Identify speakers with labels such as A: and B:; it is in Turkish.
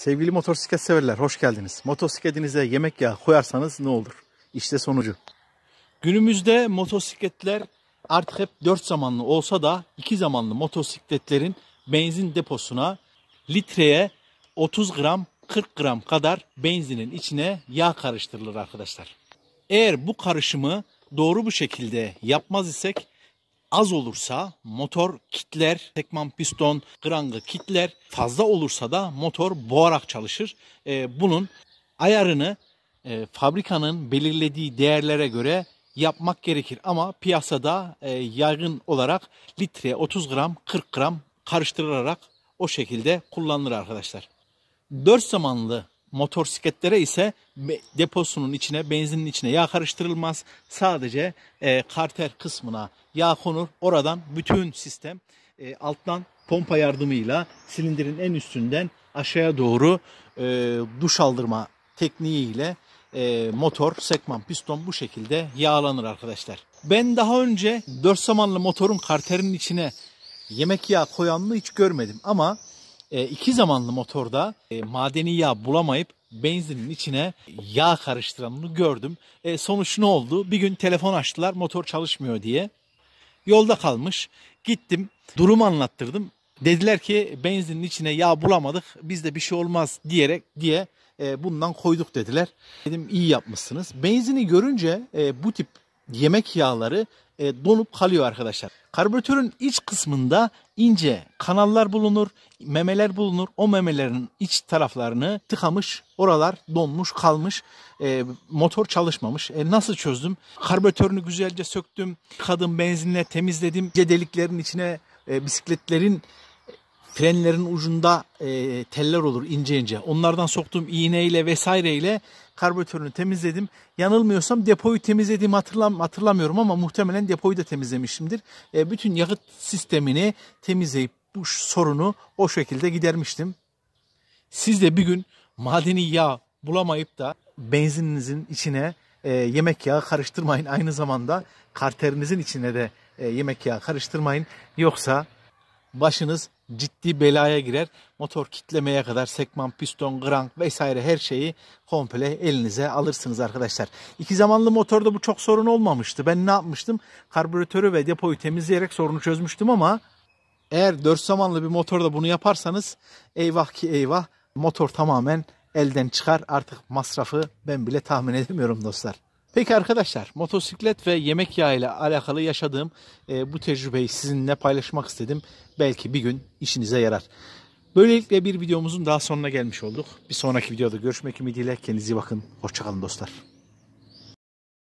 A: Sevgili motosiklet severler hoş geldiniz. Motosikletinize yemek yağı koyarsanız ne olur? İşte sonucu. Günümüzde motosikletler artık hep 4 zamanlı olsa da 2 zamanlı motosikletlerin benzin deposuna litreye 30 gram 40 gram kadar benzinin içine yağ karıştırılır arkadaşlar. Eğer bu karışımı doğru bu şekilde yapmaz isek az olursa motor kitler, tekman piston grangı kitler. Fazla olursa da motor boğarak çalışır. E, bunun ayarını e, fabrikanın belirlediği değerlere göre yapmak gerekir. Ama piyasada e, yaygın olarak litre 30 gram 40 gram karıştırılarak o şekilde kullanılır arkadaşlar. 4 zamanlı motosikletlere ise deposunun içine, benzinin içine yağ karıştırılmaz. Sadece e, karter kısmına yağ konur. Oradan bütün sistem e, alttan pompa yardımıyla silindirin en üstünden aşağıya doğru e, duş aldırma tekniğiyle e, motor, sekman, piston bu şekilde yağlanır arkadaşlar. Ben daha önce dört zamanlı motorun karterinin içine yemek yağı koyanını hiç görmedim ama e, iki zamanlı motorda e, madeni yağ bulamayıp benzinin içine yağ karıştıranını gördüm. E, sonuç ne oldu? Bir gün telefon açtılar motor çalışmıyor diye. Yolda kalmış. Gittim durumu anlattırdım. Dediler ki benzinin içine yağ bulamadık bizde bir şey olmaz diyerek diye e, bundan koyduk dediler. Dedim iyi yapmışsınız. Benzini görünce e, bu tip yemek yağları e, donup kalıyor arkadaşlar. Karbüratörün iç kısmında ince kanallar bulunur, memeler bulunur. O memelerin iç taraflarını tıkamış, oralar donmuş, kalmış, e, motor çalışmamış. E, nasıl çözdüm? Karbüratörünü güzelce söktüm, kadın benzinle temizledim, ince deliklerin içine e, bisikletlerin frenlerin ucunda e, teller olur ince ince. Onlardan soktuğum iğneyle vesaireyle karbüratörünü temizledim. Yanılmıyorsam depoyu temizlediğimi hatırlam hatırlamıyorum ama muhtemelen depoyu da temizlemişimdir. E, bütün yakıt sistemini temizleyip bu sorunu o şekilde gidermiştim. Siz de bir gün madeni yağ bulamayıp da benzininizin içine e, yemek yağı karıştırmayın. Aynı zamanda karterinizin içine de e, yemek yağı karıştırmayın. Yoksa başınız ciddi belaya girer. Motor kitlemeye kadar sekman, piston, grank vesaire her şeyi komple elinize alırsınız arkadaşlar. İki zamanlı motorda bu çok sorun olmamıştı. Ben ne yapmıştım? Karbüratörü ve depoyu temizleyerek sorunu çözmüştüm ama eğer dört zamanlı bir motorda bunu yaparsanız eyvah ki eyvah motor tamamen elden çıkar. Artık masrafı ben bile tahmin edemiyorum dostlar. Peki arkadaşlar motosiklet ve yemek yağı ile alakalı yaşadığım e, bu tecrübeyi sizinle paylaşmak istedim. Belki bir gün işinize yarar. Böylelikle bir videomuzun daha sonuna gelmiş olduk. Bir sonraki videoda görüşmek ümidiyle kendinize iyi bakın. Hoşçakalın dostlar.